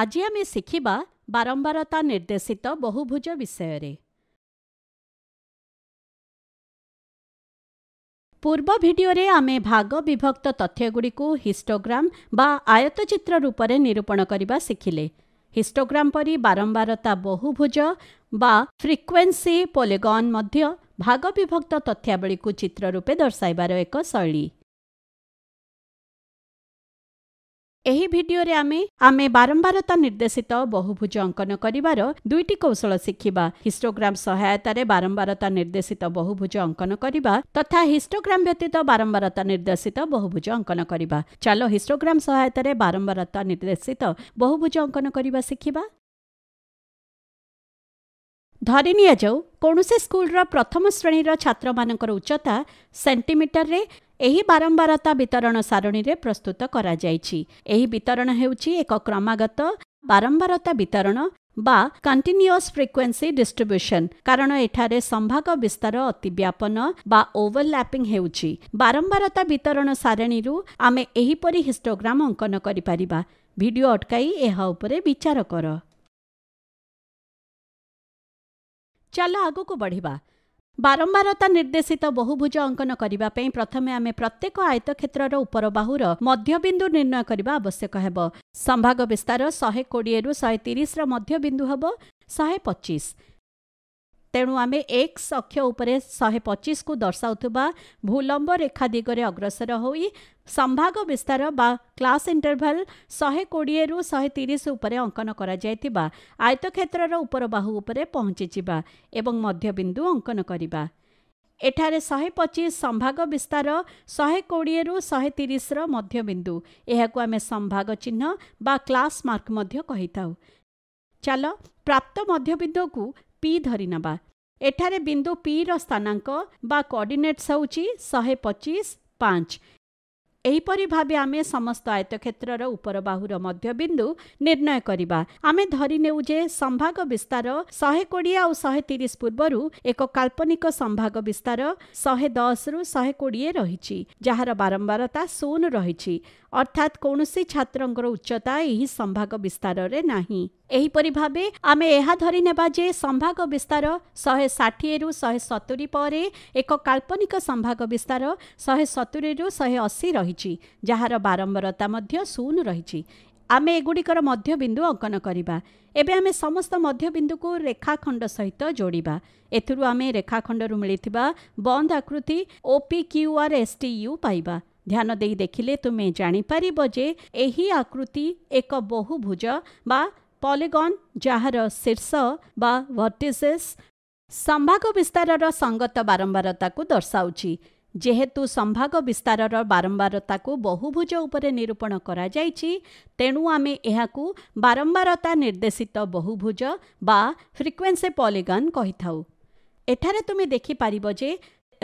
ଆଜି ଆମେ ଶିଖିବା ବାରମ୍ବାରତା ନିର୍ଦ୍ଦେଶିତ ବହୁଭୁଜ ବିଷୟରେ ପୂର୍ବ ଭିଡ଼ିଓରେ ଆମେ ଭାଗ ବିଭକ୍ତ ତଥ୍ୟଗୁଡ଼ିକୁ ହିଷ୍ଟୋଗ୍ରାମ୍ ବା ଆୟତଚିତ୍ର ରୂପରେ ନିରୂପଣ କରିବା ଶିଖିଲେ ହିଷ୍ଟୋଗ୍ରାମ୍ ପରି ବାରମ୍ବାରତା ବହୁଭୁଜ ବା ଫ୍ରିକ୍ୱେନ୍ସି ପୋଲେଗନ୍ ମଧ୍ୟ ଭାଗ ବିଭକ୍ତ ତଥ୍ୟାବଳୀକୁ ଚିତ୍ର ରୂପେ ଦର୍ଶାଇବାର ଏକ ଶୈଳୀ ଏହି ଭିଡିଓରେ ଆମେ ଆମେ ବାରମ୍ବାରତା ନିର୍ଦ୍ଦେଶିତ ବହୁଭୁଜ ଅଙ୍କନ କରିବାର ଦୁଇଟି କୌଶଳ ଶିଖିବା ହିଷ୍ଟୋଗ୍ରାମ ସହାୟତାରେ ବାରମ୍ବାରତା ନିର୍ଦ୍ଦେଶିତ ବହୁଭୁଜ ଅଙ୍କନ କରିବା ତଥା ହିଷ୍ଟୋଗ୍ରାମ ବ୍ୟତୀତ ବାରମ୍ବାରତା ନିର୍ଦ୍ଦେଶିତ ବହୁଭୁଜ ଅଙ୍କନ କରିବା ଚାଲ ହିଷ୍ଟୋଗ୍ରାମ ସହାୟତାରେ ବାରମ୍ବାରତା ନିର୍ଦ୍ଦେଶିତ ବହୁଭୁଜ ଅଙ୍କନ କରିବା ଶିଖିବା ଧରି ନିଆଯାଉ କୌଣସି ସ୍କୁଲର ପ୍ରଥମ ଶ୍ରେଣୀର ଛାତ୍ରମାନଙ୍କର ଉଚ୍ଚତା ସେଣ୍ଟିମିଟରରେ ଏହି ବାରମ୍ବାରତା ବିତରଣ ସାରଣୀରେ ପ୍ରସ୍ତୁତ କରାଯାଇଛି ଏହି ବିତରଣ ହେଉଛି ଏକ କ୍ରମାଗତ ବାରମ୍ବାରତା ବିତରଣ ବା କଣ୍ଟିନ୍ୟୁଅସ୍ ଫ୍ରିକ୍ୱେନ୍ସି ଡିଷ୍ଟ୍ରିବ୍ୟୁସନ୍ କାରଣ ଏଠାରେ ସମ୍ଭାଗ ବିସ୍ତାର ଅତି ବ୍ୟାପନ ବା ଓଭରଲ୍ୟାପିଂ ହେଉଛି ବାରମ୍ବାରତା ବିତରଣ ସାରଣୀରୁ ଆମେ ଏହିପରି ହିଷ୍ଟୋଗ୍ରାମ ଅଙ୍କନ କରିପାରିବା ଭିଡ଼ିଓ ଅଟକାଇ ଏହା ଉପରେ ବିଚାର କର ଚାଲ ଆଗକୁ ବଢ଼ିବା ବାରମ୍ବାର ତା ନିର୍ଦ୍ଦେଶିତ ବହୁଭୁଜ ଅଙ୍କନ କରିବା ପାଇଁ ପ୍ରଥମେ ଆମେ ପ୍ରତ୍ୟେକ ଆୟତକ୍ଷେତ୍ରର ଉପର ବାହୁର ମଧ୍ୟବିନ୍ଦୁ ନିର୍ଣ୍ଣୟ କରିବା ଆବଶ୍ୟକ ହେବ ସମ୍ଭାଗ ବିସ୍ତାର ଶହେ କୋଡ଼ିଏରୁ ଶହେ ତିରିଶର ମଧ୍ୟବିନ୍ଦୁ ହେବ ଶହେ ପଚିଶ ତେଣୁ ଆମେ ଏକ୍ସ ଅକ୍ଷ ଉପରେ ଶହେ ପଚିଶକୁ ଦର୍ଶାଉଥିବା ଭୂଲମ୍ବ ରେଖା ଦିଗରେ ଅଗ୍ରସର ହୋଇ ସମ୍ଭାଗ ବିସ୍ତାର ବା କ୍ଲାସ୍ ଇଣ୍ଟରଭାଲ୍ ଶହେ କୋଡ଼ିଏରୁ ଶହେ ତିରିଶ ଉପରେ ଅଙ୍କନ କରାଯାଇଥିବା ଆୟତକ୍ଷେତ୍ରର ଉପର ବାହୁ ଉପରେ ପହଞ୍ଚିଯିବା ଏବଂ ମଧ୍ୟବିନ୍ଦୁ ଅଙ୍କନ କରିବା ଏଠାରେ ଶହେ ପଚିଶ ସମ୍ଭାଗ ବିସ୍ତାର ଶହେ କୋଡ଼ିଏରୁ ଶହେ ତିରିଶର ମଧ୍ୟବିନ୍ଦୁ ଏହାକୁ ଆମେ ସମ୍ଭାଗ ଚିହ୍ନ ବା କ୍ଲାସ୍ ମାର୍କ ମଧ୍ୟ କହିଥାଉ ଚାଲ ପ୍ରାପ୍ତ ମଧ୍ୟବିନ୍ଦୁକୁ पि धरिेट्स हौ पच्चिस पाँच यहीपरि भावे आमे समस्त आयत क्षेत्र र उप र मध्यु निर्णय आमे जे सम्भाग विस्तार शोडि 130 पूर्व एको काल्पनिक संभाग विस्तार शु जहार बारंबारता शून्य ଅର୍ଥାତ୍ କୌଣସି ଛାତ୍ରଙ୍କର ଉଚ୍ଚତା ଏହି ସମ୍ଭାଗ ବିସ୍ତାରରେ ନାହିଁ ଏହିପରି ଭାବେ ଆମେ ଏହା ଧରିନେବା ଯେ ସମ୍ଭାଗ ବିସ୍ତାର ଶହେ ଷାଠିଏରୁ ଶହେ ସତୁରି ପରେ ଏକ କାଳ୍ପନିକ ସମ୍ଭାଗ ବିସ୍ତାର ଶହେ ସତୁରିରୁ ଶହେ ଅଶୀ ରହିଛି ଯାହାର ବାରମ୍ବାରତା ମଧ୍ୟ ଶୂନ ରହିଛି ଆମେ ଏଗୁଡ଼ିକର ମଧ୍ୟବିନ୍ଦୁ ଅଙ୍କନ କରିବା ଏବେ ଆମେ ସମସ୍ତ ମଧ୍ୟବିନ୍ଦୁକୁ ରେଖାଖଣ୍ଡ ସହିତ ଯୋଡ଼ିବା ଏଥିରୁ ଆମେ ରେଖାଖଣ୍ଡରୁ ମିଳିଥିବା ବନ୍ଦ ଆକୃତି ଓ OP QR S T U ପାଇବା ଧ୍ୟାନ ଦେଇ ଦେଖିଲେ ତୁମେ ଜାଣିପାରିବ ଯେ ଏହି ଆକୃତି ଏକ ବହୁଭୁଜ ବା ପଲିଗନ୍ ଯାହାର ଶୀର୍ଷ ବା ଭର୍ଟିସେସ୍ ସମ୍ଭାଗ ବିସ୍ତାରର ସଙ୍ଗତ ବାରମ୍ବାରତାକୁ ଦର୍ଶାଉଛି ଯେହେତୁ ସମ୍ଭାଗ ବିସ୍ତାରର ବାରମ୍ବାରତାକୁ ବହୁଭୁଜ ଉପରେ ନିରୂପଣ କରାଯାଇଛି ତେଣୁ ଆମେ ଏହାକୁ ବାରମ୍ବାରତା ନିର୍ଦ୍ଦେଶିତ ବହୁଭୁଜ ବା ଫ୍ରିକ୍ୱେନ୍ସି ପଲିଗନ୍ କହିଥାଉ ଏଠାରେ ତୁମେ ଦେଖିପାରିବ ଯେ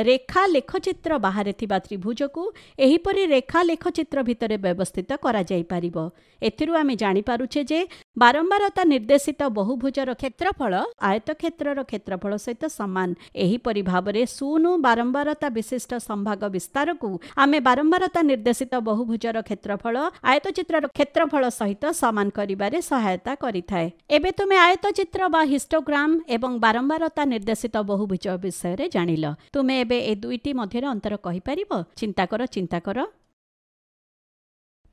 ରେଖା ଲେଖଚିତ୍ର ବାହାରେ ଥିବା ତ୍ରିଭୁଜକୁ ଏହିପରି ରେଖା ଲେଖଚିତ୍ର ଭିତରେ ବ୍ୟବସ୍ଥିତ କରାଯାଇପାରିବ ଏଥିରୁ ଆମେ ଜାଣିପାରୁଛେ ଯେ ବାରମ୍ବାର ତା ନିର୍ଦ୍ଦେଶିତ ବହୁଭୁଜର କ୍ଷେତ୍ରଫଳ ଆୟତ କ୍ଷେତ୍ରର କ୍ଷେତ୍ରଫଳ ସହିତ ସମାନ ଏହିପରି ଭାବରେ ଶୂନ ବାରମ୍ବାରତା ବିଶିଷ୍ଟ ସମ୍ଭାଗ ବିସ୍ତାରକୁ ଆମେ ବାରମ୍ବାରତା ନିର୍ଦ୍ଦେଶିତ ବହୁଭୁଜର କ୍ଷେତ୍ରଫଳ ଆୟତ ଚିତ୍ରର କ୍ଷେତ୍ରଫଳ ସହିତ ସମାନ କରିବାରେ ସହାୟତା କରିଥାଏ ଏବେ ତୁମେ ଆୟତ ଚିତ୍ର ବା ହିଷ୍ଟୋଗ୍ରାମ ଏବଂ ବାରମ୍ବାରତା ନିର୍ଦ୍ଦେଶିତ ବହୁଭୁଜ ବିଷୟରେ ଜାଣିଲ ତୁମେ ଏବେ ଏ ଦୁଇଟି ମଧ୍ୟରେ ଅନ୍ତର କହିପାରିବ ଚିନ୍ତା କର ଚିନ୍ତା କର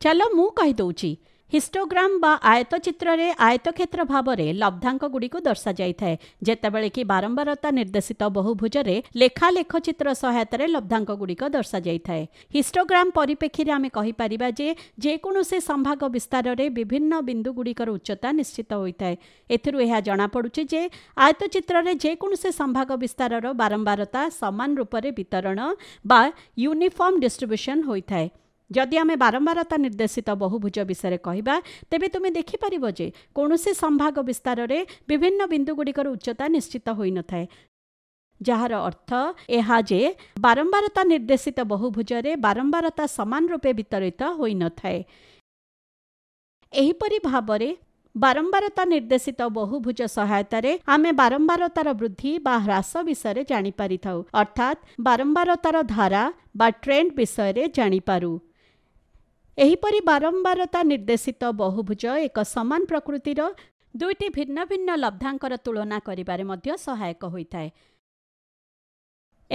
ଚାଲ ମୁଁ କହିଦେଉଛି ହିଷ୍ଟୋଗ୍ରାମ ବା ଆୟତଚିତ୍ରରେ ଆୟତକ୍ଷେତ୍ର ଭାବରେ ଲବ୍ଧାଙ୍କଗୁଡ଼ିକୁ ଦର୍ଶାଯାଇଥାଏ ଯେତେବେଳେ କି ବାରମ୍ବାରତା ନିର୍ଦ୍ଦେଶିତ ବହୁଭୁଜରେ ଲେଖା ଲେଖଚିତ୍ର ସହାୟତାରେ ଲବ୍ଧାଙ୍କଗୁଡ଼ିକ ଦର୍ଶାଯାଇଥାଏ ହିଷ୍ଟୋଗ୍ରାମ ପରିପ୍ରେକ୍ଷୀରେ ଆମେ କହିପାରିବା ଯେ ଯେକୌଣସି ସମ୍ଭାଗ ବିସ୍ତାରରେ ବିଭିନ୍ନ ବିନ୍ଦୁଗୁଡ଼ିକର ଉଚ୍ଚତା ନିଶ୍ଚିତ ହୋଇଥାଏ ଏଥିରୁ ଏହା ଜଣାପଡ଼ୁଛି ଯେ ଆୟତଚିତ୍ରରେ ଯେକୌଣସି ସମ୍ଭାଗ ବିସ୍ତାରର ବାରମ୍ବାରତା ସମାନ ରୂପରେ ବିତରଣ ବା ୟୁନିଫର୍ମ ଡିଷ୍ଟ୍ରିବ୍ୟୁସନ୍ ହୋଇଥାଏ ଯଦି ଆମେ ବାରମ୍ବାର ତା ନିର୍ଦ୍ଦେଶିତ ବହୁଭୁଜ ବିଷୟରେ କହିବା ତେବେ ତୁମେ ଦେଖିପାରିବ ଯେ କୌଣସି ସମ୍ଭାଗ ବିସ୍ତାରରେ ବିଭିନ୍ନ ବିନ୍ଦୁଗୁଡ଼ିକର ଉଚ୍ଚତା ନିଶ୍ଚିତ ହୋଇନଥାଏ ଯାହାର ଅର୍ଥ ଏହା ଯେ ବାରମ୍ବାରତା ନିର୍ଦ୍ଦେଶିତ ବହୁଭୁଜରେ ବାରମ୍ବାରତା ସମାନ ରୂପେ ବିତରିତ ହୋଇନଥାଏ ଏହିପରି ଭାବରେ ବାରମ୍ବାରତା ନିର୍ଦ୍ଦେଶିତ ବହୁଭୁଜ ସହାୟତାରେ ଆମେ ବାରମ୍ବାରତାର ବୃଦ୍ଧି ବା ହ୍ରାସ ବିଷୟରେ ଜାଣିପାରିଥାଉ ଅର୍ଥାତ୍ ବାରମ୍ବାରତାର ଧାରା ବା ଟ୍ରେଣ୍ଡ ବିଷୟରେ ଜାଣିପାରୁ ଏହିପରି ବାରମ୍ବାରତା ନିର୍ଦ୍ଦେଶିତ ବହୁଭୁଜ ଏକ ସମାନ ପ୍ରକୃତିର ଦୁଇଟି ଭିନ୍ନ ଭିନ୍ନ ଲବ୍ଧାଙ୍କର ତୁଳନା କରିବାରେ ମଧ୍ୟ ସହାୟକ ହୋଇଥାଏ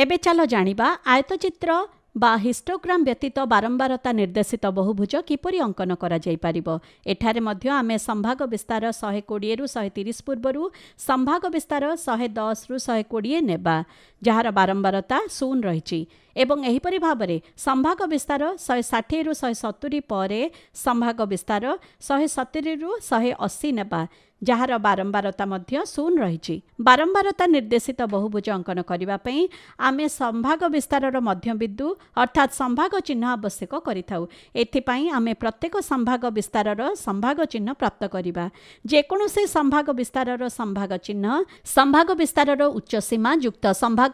ଏବେ ଚାଲ ଜାଣିବା ଆୟତଚିତ୍ର ବା ହିଷ୍ଟୋଗ୍ରାମ୍ ବ୍ୟତୀତ ବାରମ୍ବାରତା ନିର୍ଦ୍ଦେଶିତ ବହୁଭୁଜ କିପରି ଅଙ୍କନ କରାଯାଇପାରିବ ଏଠାରେ ମଧ୍ୟ ଆମେ ସମ୍ଭାଗ ବିସ୍ତାର ଶହେ କୋଡ଼ିଏରୁ ଶହେ ତିରିଶ ପୂର୍ବରୁ ସମ୍ଭାଗ ବିସ୍ତାର ଶହେ ଦଶରୁ ଶହେ କୋଡ଼ିଏ ନେବା ଯାହାର ବାରମ୍ବାରତା ଶୂନ ରହିଛି ଏବଂ ଏହିପରି ଭାବରେ ସମ୍ଭାଗ ବିସ୍ତାର ଶହେ ଷାଠିଏରୁ ଶହେ ସତୁରି ପରେ ସମ୍ଭାଗ ବିସ୍ତାର ଶହେ ସତୁରିରୁ ଶହେ ଅଶୀ ନେବା ଯାହାର ବାରମ୍ବାରତା ମଧ୍ୟ ଶୂନ ରହିଛି ବାରମ୍ବାରତା ନିର୍ଦ୍ଦେଶିତ ବହୁଭୁଜ ଅଙ୍କନ କରିବା ପାଇଁ ଆମେ ସମ୍ଭାଗ ବିସ୍ତାରର ମଧ୍ୟବିନ୍ଦୁ ଅର୍ଥାତ୍ ସମ୍ଭାଗ ଚିହ୍ନ ଆବଶ୍ୟକ କରିଥାଉ ଏଥିପାଇଁ ଆମେ ପ୍ରତ୍ୟେକ ସମ୍ଭାଗ ବିସ୍ତାରର ସମ୍ଭାଗ ଚିହ୍ନ ପ୍ରାପ୍ତ କରିବା ଯେକୌଣସି ସମ୍ଭାଗ ବିସ୍ତାରର ସମ୍ଭାଗ ଚିହ୍ନ ସମ୍ଭାଗ ବିସ୍ତାରର ଉଚ୍ଚ ସୀମା ଯୁକ୍ତ ସମ୍ଭାଗ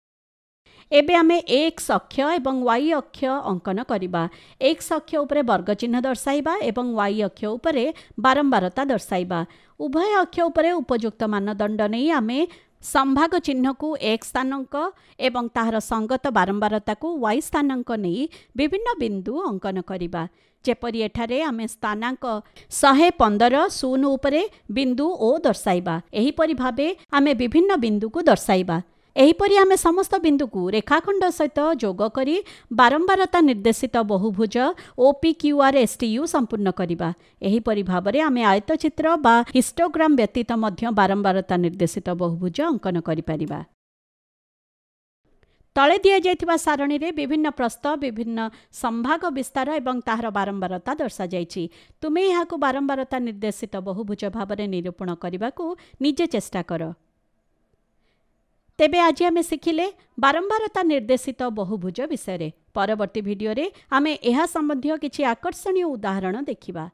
ଏବେ ଆମେ ଏକ୍ସ ଅକ୍ଷ ଏବଂ ୱାଇ ଅକ୍ଷ ଅଙ୍କନ କରିବା ଏକ୍ସ ଅକ୍ଷ ଉପରେ ବର୍ଗଚିହ୍ନ ଦର୍ଶାଇବା ଏବଂ ୱାଇ ଅକ୍ଷ ଉପରେ ବାରମ୍ବାରତା ଦର୍ଶାଇବା ଉଭୟ ଅକ୍ଷ ଉପରେ ଉପଯୁକ୍ତ ମାନଦଣ୍ଡ ନେଇ ଆମେ ସମ୍ଭାଗ ଚିହ୍ନକୁ ଏକ୍ ସ୍ଥାନଙ୍କ ଏବଂ ତାହାର ସଙ୍ଗତ ବାରମ୍ବାରତାକୁ ୱାଇ ସ୍ଥାନଙ୍କ ନେଇ ବିଭିନ୍ନ ବିନ୍ଦୁ ଅଙ୍କନ କରିବା ଯେପରି ଏଠାରେ ଆମେ ସ୍ଥାନାଙ୍କ ଶହେ ପନ୍ଦର ଶୂନ ଉପରେ ବିନ୍ଦୁ ଓ ଦର୍ଶାଇବା ଏହିପରି ଭାବେ ଆମେ ବିଭିନ୍ନ ବିନ୍ଦୁକୁ ଦର୍ଶାଇବା ଏହିପରି ଆମେ ସମସ୍ତ ବିନ୍ଦୁକୁ ରେଖାଖଣ୍ଡ ସହିତ ଯୋଗ କରି ବାରମ୍ବାରତା ନିର୍ଦ୍ଦେଶିତ ବହୁଭୁଜ OP Q R S T U ସମ୍ପୂର୍ଣ୍ଣ କରିବା ଏହିପରି ଭାବରେ ଆମେ ଆୟତଚିତ୍ର ବା ହିଷ୍ଟୋଗ୍ରାମ ବ୍ୟତୀତ ମଧ୍ୟ ବାରମ୍ବାରତା ନିର୍ଦ୍ଦେଶିତ ବହୁଭୁଜ ଅଙ୍କନ କରିପାରିବା ତଳେ ଦିଆଯାଇଥିବା ସାରଣୀରେ ବିଭିନ୍ନ ପ୍ରସ୍ତ ବିଭିନ୍ନ ସମ୍ଭାଗ ବିସ୍ତାର ଏବଂ ତାହାର ବାରମ୍ବାରତା ଦର୍ଶାଯାଇଛି ତୁମେ ଏହାକୁ ବାରମ୍ବାରତା ନିର୍ଦ୍ଦେଶିତ ବହୁଭୁଜ ଭାବରେ ନିରୂପଣ କରିବାକୁ ନିଜେ ଚେଷ୍ଟା କର ତେବେ ଆଜି ଆମେ ଶିଖିଲେ ବାରମ୍ବାର ନିର୍ଦ୍ଦେଶିତ ବହୁଭୁଜ ବିଷୟରେ ପରବର୍ତ୍ତୀ ଭିଡ଼ିଓରେ ଆମେ ଏହା ସମ୍ବନ୍ଧୀୟ କିଛି ଆକର୍ଷଣୀୟ ଉଦାହରଣ ଦେଖିବା